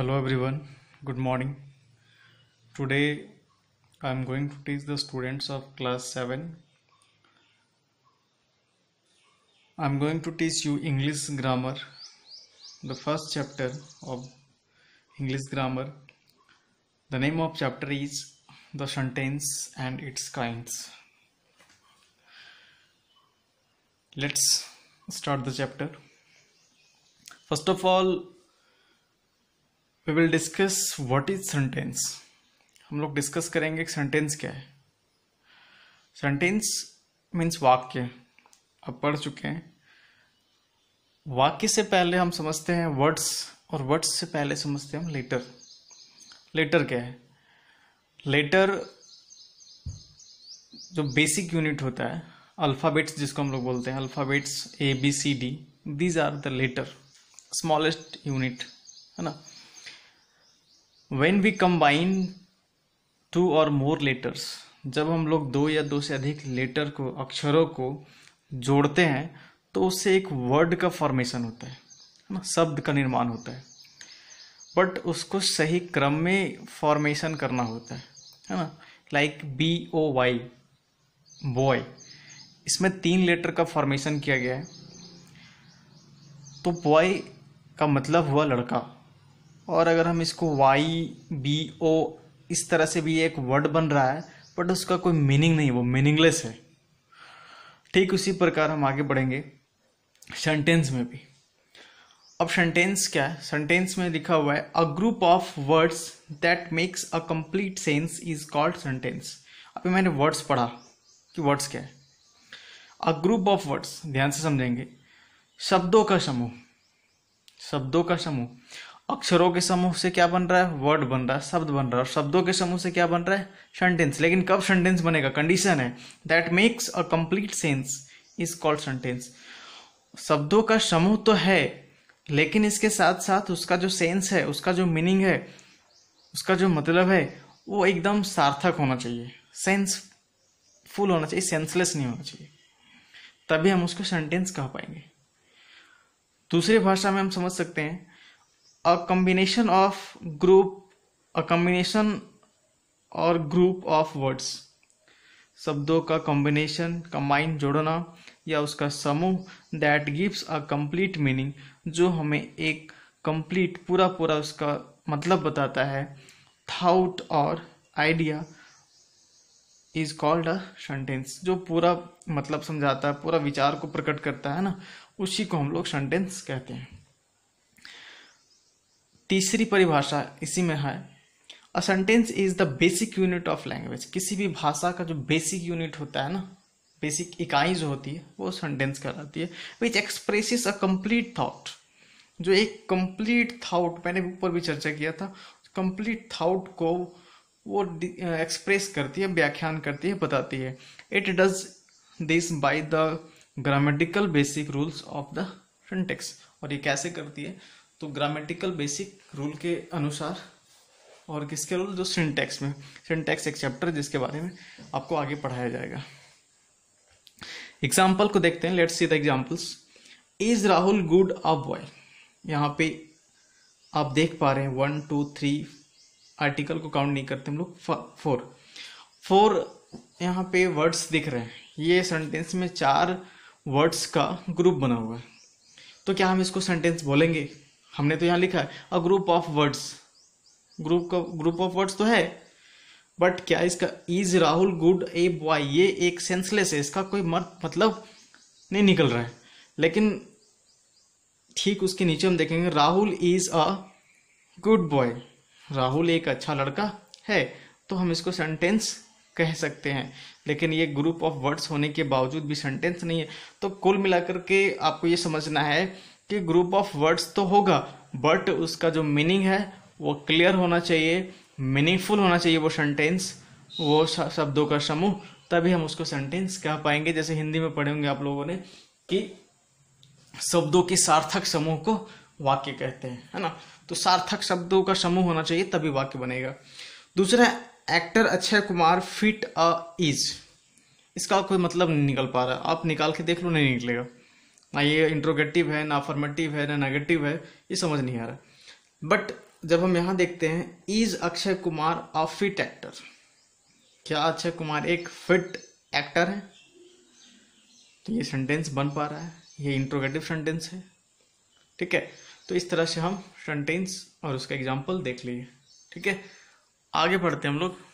hello everyone good morning today i'm going to teach the students of class 7 i'm going to teach you english grammar the first chapter of english grammar the name of chapter is the sentence and its kinds let's start the chapter first of all we will discuss what is sentence हम लोग discuss करेंगे sentence क्या है sentence means वाक्य अब पढ़ चुके हैं वाक्य से पहले हम समझते हैं वर्ड्स और वर्ड्स से पहले समझते हैं हम लेटर लेटर क्या है लेटर जो बेसिक यूनिट होता है अल्फ़ाबेट्स जिसको हम लोग बोलते हैं alphabets A B C D these are the letter smallest unit है ना वेन वी कम्बाइन टू और मोर लेटर्स जब हम लोग दो या दो से अधिक लेटर को अक्षरों को जोड़ते हैं तो उससे एक वर्ड का फॉर्मेशन होता है ना शब्द का निर्माण होता है बट उसको सही क्रम में फॉर्मेशन करना होता है है ना like B O Y boy इसमें तीन लेटर का फॉर्मेशन किया गया है तो बॉय का मतलब हुआ लड़का और अगर हम इसको वाई बी ओ इस तरह से भी एक वर्ड बन रहा है बट उसका कोई मीनिंग नहीं वो मीनिंगलेस है ठीक उसी प्रकार हम आगे बढ़ेंगे सेंटेंस में भी अब सेंटेंस क्या है सेंटेंस में लिखा हुआ है a group of words that makes a complete sense is called sentence अभी मैंने वर्ड्स पढ़ा कि वर्ड्स क्या है अ ग्रुप ऑफ वर्ड्स ध्यान से समझेंगे शब्दों का समूह शब्दों का समूह अक्षरों के समूह से क्या बन रहा है वर्ड बन रहा है शब्द बन रहा है और शब्दों के समूह से क्या बन रहा है सेंटेंस लेकिन कब सेंटेंस बनेगा कंडीशन है that makes a complete sense is called sentence शब्दों का समूह तो है लेकिन इसके साथ साथ उसका जो सेंस है उसका जो मीनिंग है उसका जो मतलब है वो एकदम सार्थक होना चाहिए सेंस फुल होना चाहिए सेंसलेस नहीं होना चाहिए तभी हम उसको सेंटेंस कह पाएंगे दूसरी भाषा में हम समझ सकते हैं a combination of group a combination or group of words शब्दों का कॉम्बिनेशन कंबाइन जोड़ना या उसका समूह that gives a complete meaning जो हमें एक कंप्लीट पूरा पूरा उसका मतलब बताता है थाउट और idea is called a sentence जो पूरा मतलब समझाता है पूरा विचार को प्रकट करता है ना उसी को हम लोग सेंटेंस कहते हैं तीसरी परिभाषा इसी में है a sentence is the basic unit of language किसी भी भाषा का जो बेसिक यूनिट होता है ना बेसिक इकाई जो होती है वो सेंटेंस कहलाती है which expresses a complete thought जो एक कंप्लीट थाउट मैंने ऊपर भी चर्चा किया था कंप्लीट थाउट को वो एक्सप्रेस करती है व्याख्यान करती है बताती है it does this by the grammatical basic rules of the syntax और ये कैसे करती है तो ग्रामेटिकल बेसिक रूल के अनुसार और किसके रूल जो सिंटेक्स में सिंटेक्स एक चैप्टर जिसके बारे में आपको आगे पढ़ाया जाएगा एग्जाम्पल को देखते हैं let's see the examples is Rahul good a boy यहाँ पे आप देख पा रहे हैं वन टू थ्री आर्टिकल को काउंट नहीं करते हम लोग फोर फोर यहाँ पे वर्ड्स दिख रहे हैं ये सेंटेंस में चार वर्ड्स का ग्रुप बना हुआ है तो क्या हम इसको सेंटेंस बोलेंगे हमने तो यहां लिखा है a group of words group का ग्रुप ऑफ वर्ड्स तो है बट क्या इसका is Rahul good a boy ये एक सेंसलेस है इसका कोई मतलब नहीं निकल रहा है लेकिन ठीक उसके नीचे हम देखेंगे Rahul is a good boy Rahul एक अच्छा लड़का है तो हम इसको सेंटेंस कह सकते हैं लेकिन ये ग्रुप ऑफ वर्ड्स होने के बावजूद भी सेंटेंस नहीं है तो कुल मिलाकर के आपको ये समझना है कि ग्रुप ऑफ वर्ड्स तो होगा बट उसका जो मीनिंग है वो क्लियर होना चाहिए मीनिंगफुल होना चाहिए वो सेंटेंस वो शब्दों का समूह तभी हम उसको सेंटेंस कह पाएंगे जैसे हिंदी में पढ़े होंगे आप लोगों ने कि शब्दों के सार्थक समूह को वाक्य कहते हैं है ना तो सार्थक शब्दों का समूह होना चाहिए तभी वाक्य बनेगा दूसरा actor Akshay Kumar fit a is इसका कोई मतलब नहीं निकल पा रहा आप निकाल के देख लो नहीं निकलेगा ना ये इंट्रोगेटिव है ना फॉर्मेटिव है ना नेगेटिव है ये समझ नहीं आ रहा बट जब हम यहाँ देखते हैं is Akshay Kumar a fit actor क्या अक्षय कुमार एक फिट एक्टर है तो ये सेंटेंस बन पा रहा है ये इंट्रोगेटिव सेंटेंस है ठीक है तो इस तरह से हम सेंटेंस और उसका एग्जाम्पल देख लिए ठीक है आगे बढ़ते हैं हम लोग